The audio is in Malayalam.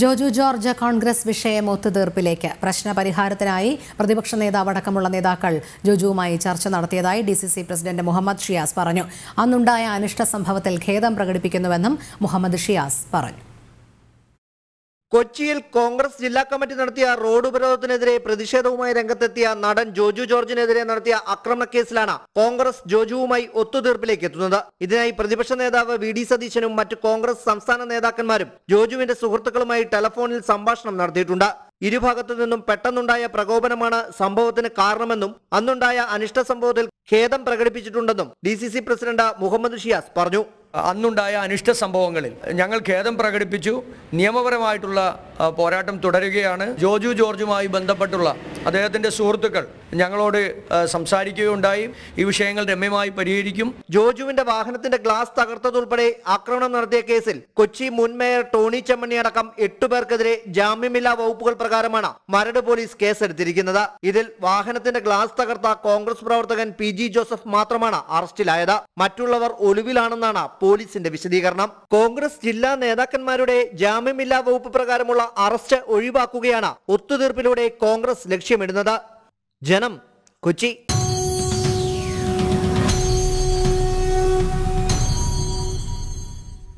ജോജു ജോർജ് കോൺഗ്രസ് വിഷയം ഒത്തുതീർപ്പിലേക്ക് പ്രശ്നപരിഹാരത്തിനായി പ്രതിപക്ഷ നേതാവ് അടക്കമുള്ള നേതാക്കൾ ജോജുവുമായി ചർച്ച നടത്തിയതായി D C C president Muhammad Shiyas പറഞ്ഞു അന്നുണ്ടായ അനിഷ്ട സംഭവത്തിൽ ഖേദം പ്രകടിപ്പിക്കുന്നുവെന്നും മുഹമ്മദ് ഷിയാസ് പറഞ്ഞു കൊച്ചിയിൽ കോൺഗ്രസ് ജില്ലാ കമ്മിറ്റി നടത്തിയ റോഡ് ഉപരോധത്തിനെതിരെ പ്രതിഷേധവുമായി രംഗത്തെത്തിയ നടൻ ജോജു ജോർജിനെതിരെ നടത്തിയ ആക്രമണക്കേസിലാണ് കോൺഗ്രസ് ജോജുവുമായി ഒത്തുതീർപ്പിലേക്ക് എത്തുന്നത് ഇതിനായി പ്രതിപക്ഷ നേതാവ് വി ഡി സതീശനും മറ്റ് കോൺഗ്രസ് സംസ്ഥാന നേതാക്കന്മാരും ജോജുവിന്റെ സുഹൃത്തുക്കളുമായി ടെലഫോണിൽ സംഭാഷണം നടത്തിയിട്ടുണ്ട് ഇരുഭാഗത്തു നിന്നും പെട്ടെന്നുണ്ടായ പ്രകോപനമാണ് സംഭവത്തിന് കാരണമെന്നും അന്നുണ്ടായ അനിഷ്ട സംഭവത്തിൽ ഖേദം പ്രകടിപ്പിച്ചിട്ടുണ്ടെന്നും ഡി പ്രസിഡന്റ് മുഹമ്മദ് ഷിയാസ് പറഞ്ഞു അന്നുണ്ടായ അനിഷ്ട സംഭവങ്ങളിൽ ഞങ്ങൾ ഖേദം പ്രകടിപ്പിച്ചു നിയമപരമായിട്ടുള്ള പോരാട്ടം തുടരുകയാണ് ജോജു ജോർജുമായി ബന്ധപ്പെട്ടുള്ള അദ്ദേഹത്തിൻ്റെ സുഹൃത്തുക്കൾ ഞങ്ങളോട് സംസാരിക്കുകയുണ്ടായി ഈ വിഷയങ്ങൾ രമ്യമായി പരിഹരിക്കും ജോജുവിന്റെ വാഹനത്തിന്റെ ഗ്ലാസ് തകർത്തതുൾപ്പെടെ ആക്രമണം നടത്തിയ കേസിൽ കൊച്ചി മുൻ മേയർ ടോണി ചെമ്മണി അടക്കം എട്ടുപേർക്കെതിരെ ജാമ്യമില്ലാ വകുപ്പുകൾ പ്രകാരമാണ് മരട് പോലീസ് കേസെടുത്തിരിക്കുന്നത് ഇതിൽ വാഹനത്തിന്റെ ഗ്ലാസ് തകർത്ത കോൺഗ്രസ് പ്രവർത്തകൻ പി ജി ജോസഫ് മാത്രമാണ് അറസ്റ്റിലായത് മറ്റുള്ളവർ ഒളിവിലാണെന്നാണ് പോലീസിന്റെ വിശദീകരണം കോൺഗ്രസ് ജില്ലാ നേതാക്കന്മാരുടെ ജാമ്യമില്ലാ വകുപ്പ് പ്രകാരമുള്ള അറസ്റ്റ് ഒഴിവാക്കുകയാണ് ഒത്തുതീർപ്പിലൂടെ കോൺഗ്രസ് ലക്ഷ്യമിടുന്നത് ജനം കൊച്ചി